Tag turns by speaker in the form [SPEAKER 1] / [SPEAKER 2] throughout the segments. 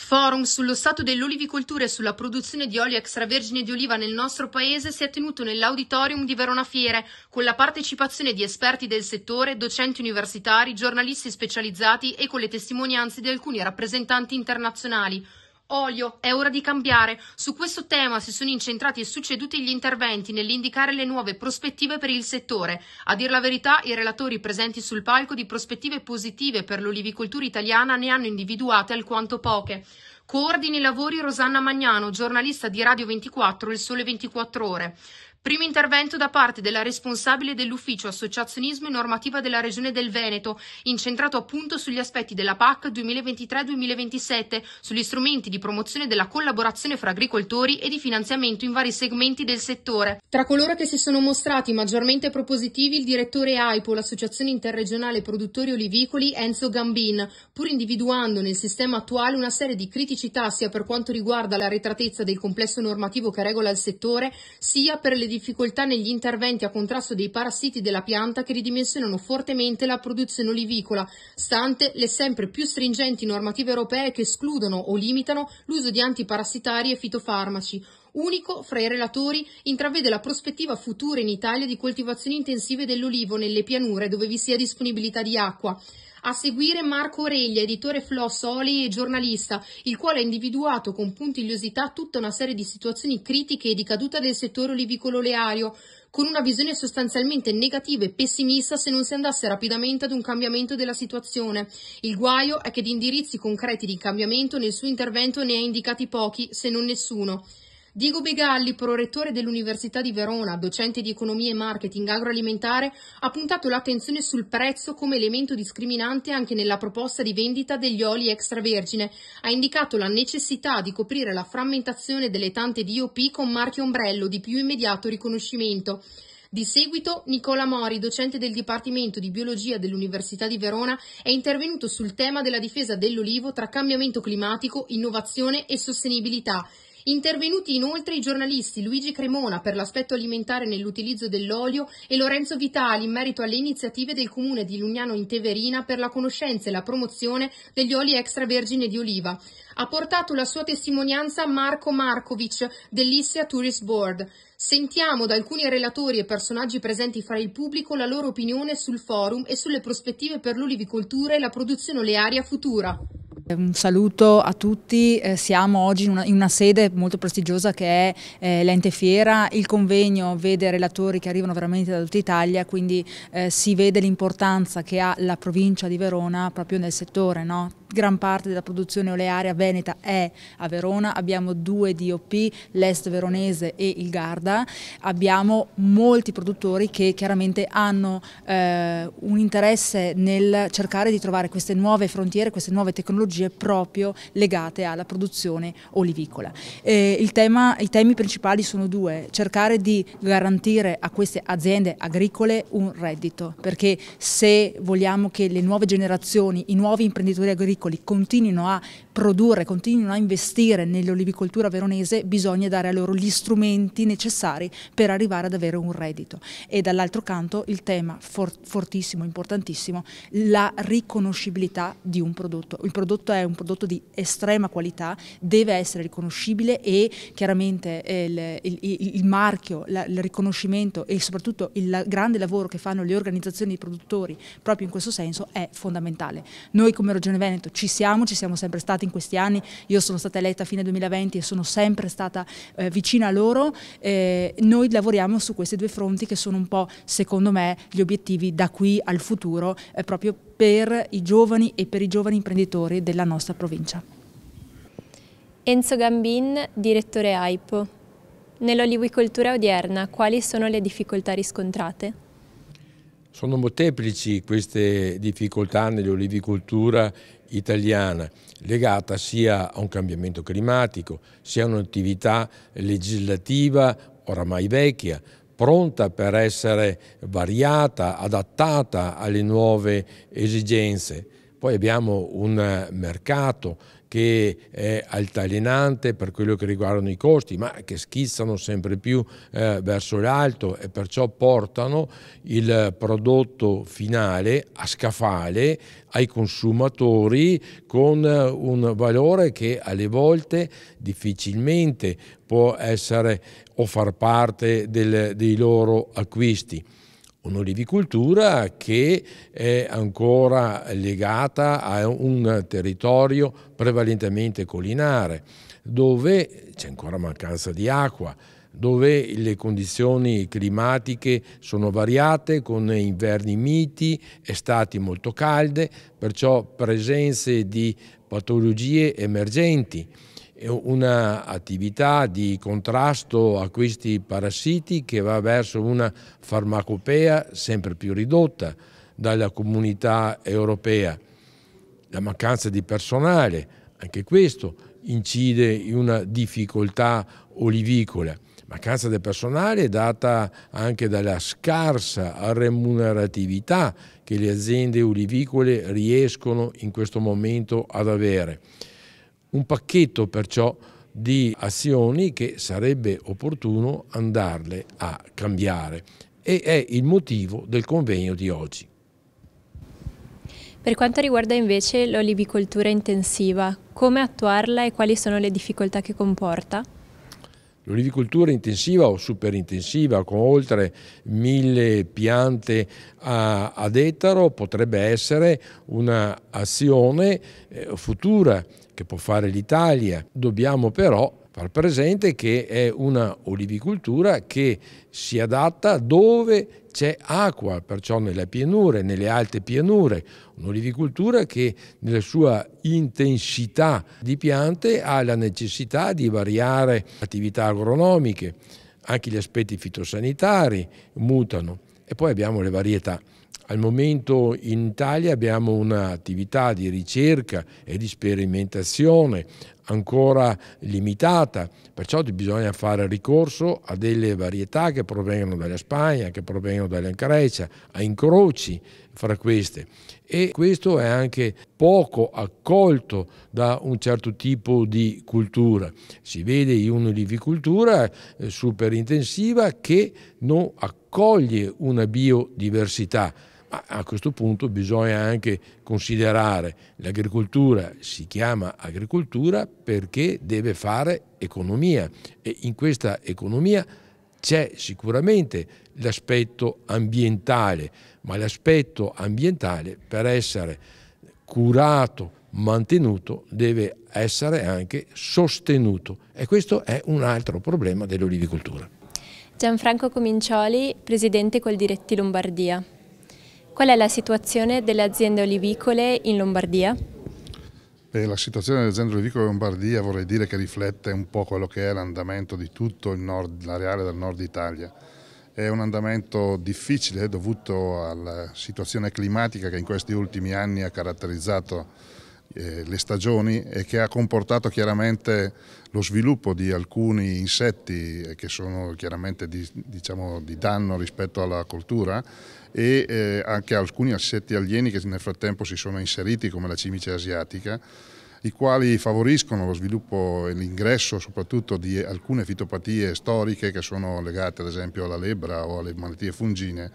[SPEAKER 1] Forum sullo stato dell'olivicoltura e sulla produzione di olio extravergine di oliva nel nostro paese si è tenuto nell'auditorium di Verona Fiere con la partecipazione di esperti del settore, docenti universitari, giornalisti specializzati e con le testimonianze di alcuni rappresentanti internazionali. Olio, è ora di cambiare. Su questo tema si sono incentrati e succeduti gli interventi nell'indicare le nuove prospettive per il settore. A dir la verità, i relatori presenti sul palco di prospettive positive per l'olivicoltura italiana ne hanno individuate alquanto poche. Coordini i lavori Rosanna Magnano, giornalista di Radio 24 Il Sole 24 Ore. Primo intervento da parte della responsabile dell'ufficio associazionismo e normativa della Regione del Veneto, incentrato appunto sugli aspetti della PAC 2023-2027, sugli strumenti di promozione della collaborazione fra agricoltori e di finanziamento in vari segmenti del settore. Tra coloro che si sono mostrati maggiormente propositivi il direttore AIPO, l'Associazione Interregionale Produttori Olivicoli, Enzo Gambin, pur individuando nel sistema attuale una serie di criticità sia per quanto riguarda la retratezza del complesso normativo che regola il settore, sia per le difficoltà negli interventi a contrasto dei parassiti della pianta che ridimensionano fortemente la produzione olivicola, stante le sempre più stringenti normative europee che escludono o limitano l'uso di antiparassitari e fitofarmaci, unico fra i relatori, intravede la prospettiva futura in Italia di coltivazioni intensive dell'olivo nelle pianure dove vi sia disponibilità di acqua. A seguire Marco Oreglia, editore Flossoli e giornalista, il quale ha individuato con puntigliosità tutta una serie di situazioni critiche e di caduta del settore olivicolo oleario, con una visione sostanzialmente negativa e pessimista se non si andasse rapidamente ad un cambiamento della situazione. Il guaio è che di indirizzi concreti di cambiamento nel suo intervento ne ha indicati pochi, se non nessuno. Diego Begalli, prorettore dell'Università di Verona, docente di economia e marketing agroalimentare, ha puntato l'attenzione sul prezzo come elemento discriminante anche nella proposta di vendita degli oli extravergine. Ha indicato la necessità di coprire la frammentazione delle tante DOP con marchio ombrello di più immediato riconoscimento. Di seguito Nicola Mori, docente del Dipartimento di Biologia dell'Università di Verona, è intervenuto sul tema della difesa dell'olivo tra cambiamento climatico, innovazione e sostenibilità Intervenuti inoltre i giornalisti Luigi Cremona per l'aspetto alimentare nell'utilizzo dell'olio e Lorenzo Vitali in merito alle iniziative del comune di Lugnano in Teverina per la conoscenza e la promozione degli oli extravergine di oliva. Ha portato la sua testimonianza Marco Markovic dell'Issia Tourist Board. Sentiamo da alcuni relatori e personaggi presenti fra il pubblico la loro opinione sul forum e sulle prospettive per l'olivicoltura e la produzione olearia futura.
[SPEAKER 2] Ehm, un saluto a tutti, eh, siamo oggi in una, in una sede molto prestigiosa che è eh, l'ente fiera, il convegno vede relatori che arrivano veramente da tutta Italia, quindi eh, si vede l'importanza che ha la provincia di Verona proprio nel settore. No? gran parte della produzione olearia veneta è a Verona, abbiamo due DOP, l'Est Veronese e il Garda, abbiamo molti produttori che chiaramente hanno eh, un interesse nel cercare di trovare queste nuove frontiere, queste nuove tecnologie proprio legate alla produzione olivicola. Eh, tema, I temi principali sono due, cercare di garantire a queste aziende agricole un reddito, perché se vogliamo che le nuove generazioni, i nuovi imprenditori agricoli agricoli continuino a produrre, continuino a investire nell'olivicoltura veronese, bisogna dare a loro gli strumenti necessari per arrivare ad avere un reddito. E dall'altro canto il tema fortissimo, importantissimo, la riconoscibilità di un prodotto. Il prodotto è un prodotto di estrema qualità, deve essere riconoscibile e chiaramente eh, il, il, il marchio, la, il riconoscimento e soprattutto il grande lavoro che fanno le organizzazioni di produttori proprio in questo senso è fondamentale. Noi come Regione Veneto ripeto, ci siamo, ci siamo sempre stati in questi anni, io sono stata eletta a fine 2020 e sono sempre stata eh, vicina a loro, eh, noi lavoriamo su questi due fronti che sono un po', secondo me, gli obiettivi da qui al futuro, eh, proprio per i giovani e per i giovani imprenditori della nostra provincia.
[SPEAKER 3] Enzo Gambin, direttore AIPO. Nell'olivicoltura odierna quali sono le difficoltà riscontrate?
[SPEAKER 4] Sono molteplici queste difficoltà nell'olivicoltura italiana, legata sia a un cambiamento climatico, sia a un'attività legislativa oramai vecchia, pronta per essere variata, adattata alle nuove esigenze. Poi abbiamo un eh, mercato che è altalenante per quello che riguardano i costi, ma che schizzano sempre più eh, verso l'alto e perciò portano il prodotto finale a scaffale ai consumatori con eh, un valore che alle volte difficilmente può essere o far parte del, dei loro acquisti un'olivicoltura che è ancora legata a un territorio prevalentemente collinare, dove c'è ancora mancanza di acqua, dove le condizioni climatiche sono variate con inverni miti, estati molto calde, perciò presenze di patologie emergenti un'attività di contrasto a questi parassiti che va verso una farmacopea sempre più ridotta dalla comunità europea. La mancanza di personale, anche questo incide in una difficoltà olivicola. Mancanza di personale data anche dalla scarsa remuneratività che le aziende olivicole riescono in questo momento ad avere un pacchetto perciò di azioni che sarebbe opportuno andarle a cambiare e è il motivo del convegno di oggi.
[SPEAKER 3] Per quanto riguarda invece l'olivicoltura intensiva, come attuarla e quali sono le difficoltà che comporta?
[SPEAKER 4] L'olivicoltura intensiva o superintensiva con oltre mille piante ad ettaro potrebbe essere un'azione eh, futura che può fare l'Italia. Dobbiamo però far presente che è una olivicoltura che si adatta dove c'è acqua, perciò nelle pianure, nelle alte pianure, un'olivicoltura che nella sua intensità di piante ha la necessità di variare attività agronomiche, anche gli aspetti fitosanitari mutano e poi abbiamo le varietà. Al momento in Italia abbiamo un'attività di ricerca e di sperimentazione ancora limitata, perciò bisogna fare ricorso a delle varietà che provengono dalla Spagna, che provengono dalla Grecia, a incroci fra queste e questo è anche poco accolto da un certo tipo di cultura. Si vede in un'olivicoltura eh, super intensiva che non accoglie una biodiversità ma a questo punto bisogna anche considerare l'agricoltura si chiama agricoltura perché deve fare economia e in questa economia c'è sicuramente l'aspetto ambientale, ma l'aspetto ambientale per essere curato, mantenuto, deve essere anche sostenuto e questo è un altro problema dell'olivicoltura.
[SPEAKER 3] Gianfranco Comincioli, presidente col Diretti Lombardia. Qual è la situazione delle aziende olivicole in Lombardia?
[SPEAKER 5] Beh, la situazione delle aziende olivicole in Lombardia vorrei dire che riflette un po' quello che è l'andamento di tutto l'areale del nord Italia. È un andamento difficile dovuto alla situazione climatica che in questi ultimi anni ha caratterizzato eh, le stagioni e che ha comportato chiaramente lo sviluppo di alcuni insetti che sono chiaramente di, diciamo, di danno rispetto alla coltura e eh, anche alcuni insetti alieni che nel frattempo si sono inseriti come la cimice asiatica i quali favoriscono lo sviluppo e l'ingresso soprattutto di alcune fitopatie storiche che sono legate ad esempio alla lebra o alle malattie fungine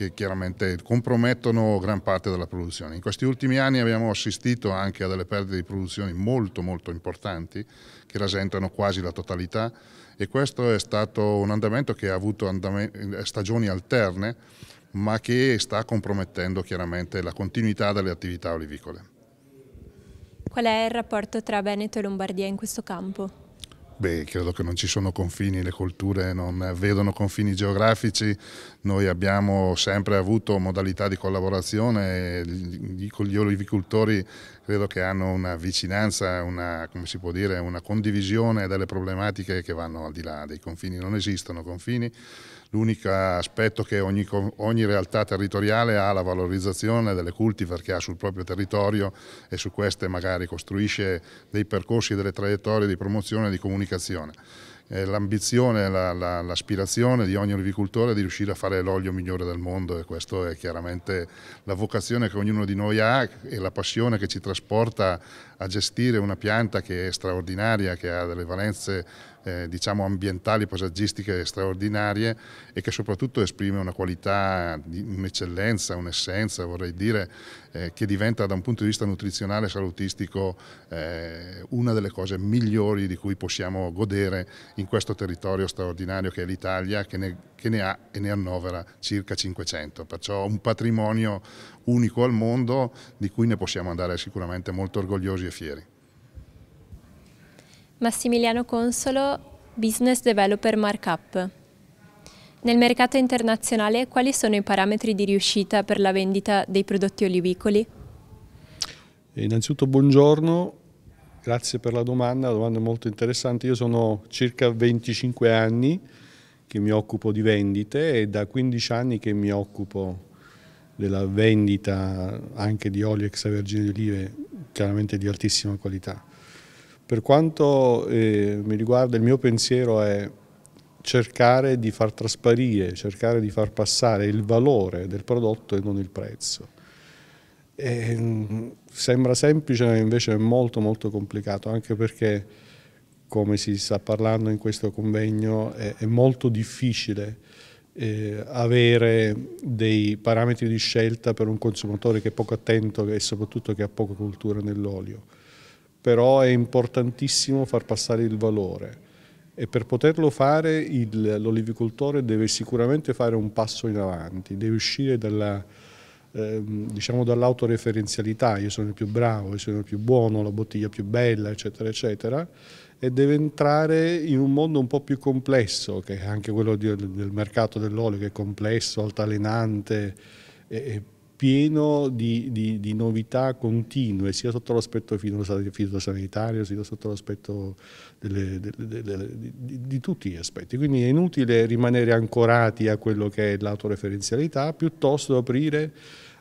[SPEAKER 5] che chiaramente compromettono gran parte della produzione. In questi ultimi anni abbiamo assistito anche a delle perdite di produzione molto molto importanti che rasentano quasi la totalità e questo è stato un andamento che ha avuto stagioni alterne ma che sta compromettendo chiaramente la continuità delle attività olivicole.
[SPEAKER 3] Qual è il rapporto tra Veneto e Lombardia in questo campo?
[SPEAKER 5] Beh, credo che non ci sono confini, le culture non vedono confini geografici, noi abbiamo sempre avuto modalità di collaborazione, con gli olivicoltori credo che hanno una vicinanza, una, dire, una condivisione delle problematiche che vanno al di là dei confini, non esistono confini, l'unico aspetto che ogni, ogni, realtà territoriale ha la valorizzazione delle cultivar che ha sul proprio territorio e su queste magari costruisce dei percorsi, delle traiettorie di promozione e di comunicazione l'ambizione, l'aspirazione la, la, di ogni olivicoltore è di riuscire a fare l'olio migliore del mondo e questa è chiaramente la vocazione che ognuno di noi ha e la passione che ci trasporta a gestire una pianta che è straordinaria, che ha delle valenze eh, diciamo ambientali, paesaggistiche straordinarie e che soprattutto esprime una qualità, un'eccellenza, un'essenza vorrei dire, eh, che diventa da un punto di vista nutrizionale e salutistico eh, una delle cose migliori di cui possiamo godere in questo territorio straordinario che è l'Italia, che che ne ha e ne annovera circa 500, perciò un patrimonio unico al mondo di cui ne possiamo andare sicuramente molto orgogliosi e fieri.
[SPEAKER 3] Massimiliano Consolo, Business Developer Markup. Nel mercato internazionale quali sono i parametri di riuscita per la vendita dei prodotti olivicoli?
[SPEAKER 6] Eh, innanzitutto buongiorno, grazie per la domanda, la domanda è molto interessante. Io sono circa 25 anni che mi occupo di vendite e da 15 anni che mi occupo della vendita anche di olio extravergine di olive, chiaramente di altissima qualità. Per quanto eh, mi riguarda il mio pensiero è cercare di far trasparire, cercare di far passare il valore del prodotto e non il prezzo. E, ehm, sembra semplice ma invece è molto molto complicato anche perché come si sta parlando in questo convegno è, è molto difficile eh, avere dei parametri di scelta per un consumatore che è poco attento e soprattutto che ha poca cultura nell'olio però è importantissimo far passare il valore e per poterlo fare l'olivicoltore deve sicuramente fare un passo in avanti, deve uscire dalla, ehm, diciamo dall'autoreferenzialità, io sono il più bravo, io sono il più buono, la bottiglia più bella, eccetera, eccetera, e deve entrare in un mondo un po' più complesso, che è anche quello di, del mercato dell'olio, che è complesso, altalenante, e, e pieno di, di, di, novità continue, sia sotto l'aspetto fitosanitario, sia sotto l'aspetto di, di, tutti gli aspetti. Quindi è inutile rimanere ancorati a quello che è l'autoreferenzialità, piuttosto aprire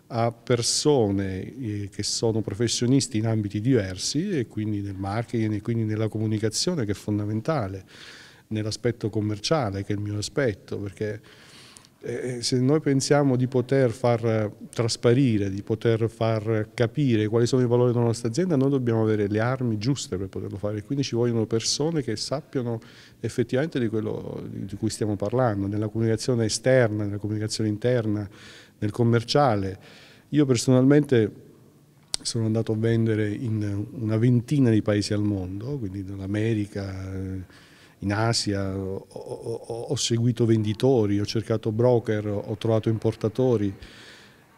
[SPEAKER 6] a persone eh, che sono professionisti in ambiti diversi e quindi nel marketing e quindi nella comunicazione che è fondamentale, nell'aspetto commerciale che è il mio aspetto, perché eh, eh, se noi pensiamo di poter far trasparire, di poter far capire quali sono i valori della nostra azienda, noi dobbiamo avere le armi giuste per poterlo fare, quindi ci vogliono persone che sappiano effettivamente di quello di cui stiamo parlando, nella comunicazione esterna, nella comunicazione interna, nel commerciale. Io personalmente sono andato a vendere in una ventina di paesi al mondo, quindi dall'America, eh, in Asia, ho, ho, ho seguito venditori, ho cercato broker, ho trovato importatori.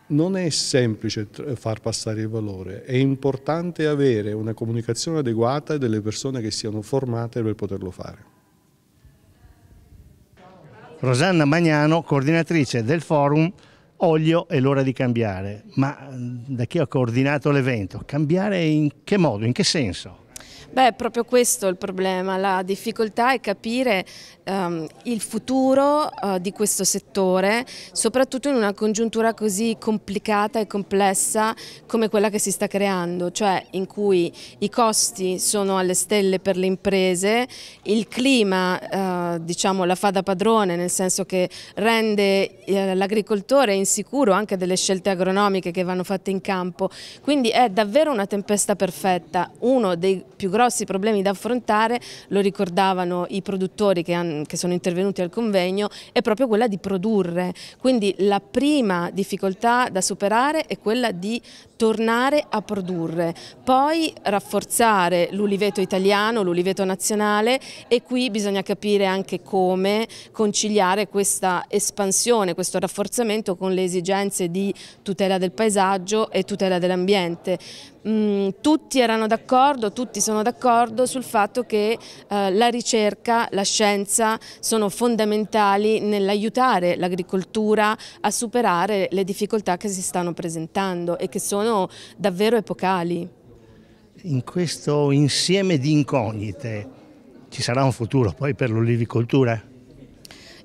[SPEAKER 6] Non è semplice far passare il valore, è importante avere una comunicazione adeguata e delle persone che siano formate per poterlo fare.
[SPEAKER 5] Rosanna Magnano, coordinatrice del forum Olio è l'ora di cambiare, ma mm, da chi ha coordinato l'evento? Cambiare in che modo, in che senso?
[SPEAKER 7] Beh, è proprio questo il problema, la difficoltà è capire um, il futuro uh, di questo settore, soprattutto in una congiuntura così complicata e complessa come quella che si sta creando, cioè in cui i costi sono alle stelle per le imprese, il clima uh, diciamo, la fa da padrone, nel senso che rende uh, l'agricoltore insicuro anche delle scelte agronomiche che vanno fatte in campo, quindi è davvero una tempesta perfetta, uno dei più grossi grossi problemi da affrontare, lo ricordavano i produttori che, han, che sono intervenuti al convegno, è proprio quella di produrre. Quindi la prima difficoltà da superare è quella di tornare a produrre, poi rafforzare l'uliveto italiano, l'uliveto nazionale e qui bisogna capire anche come conciliare questa espansione, questo rafforzamento con le esigenze di tutela del paesaggio e tutela dell'ambiente. Mm, tutti erano d'accordo, tutti sono d'accordo sul fatto che eh, la ricerca, la scienza sono fondamentali nell'aiutare l'agricoltura a superare le difficoltà che si stanno presentando e che sono davvero epocali.
[SPEAKER 5] In questo insieme di incognite ci sarà un futuro poi per l'olivicoltura?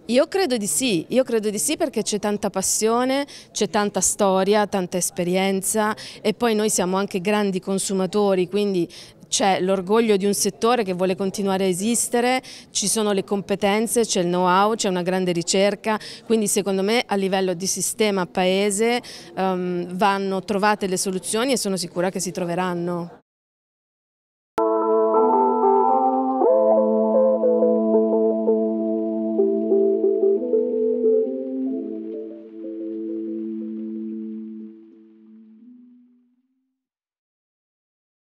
[SPEAKER 7] Io credo di sì, io credo di sì perché c'è tanta passione, c'è tanta storia, tanta esperienza e poi noi siamo anche grandi consumatori, quindi c'è l'orgoglio di un settore che vuole continuare a esistere, ci sono le competenze, c'è il know-how, c'è una grande ricerca, quindi secondo me a livello di sistema paese um, vanno trovate le soluzioni e sono sicura che si troveranno.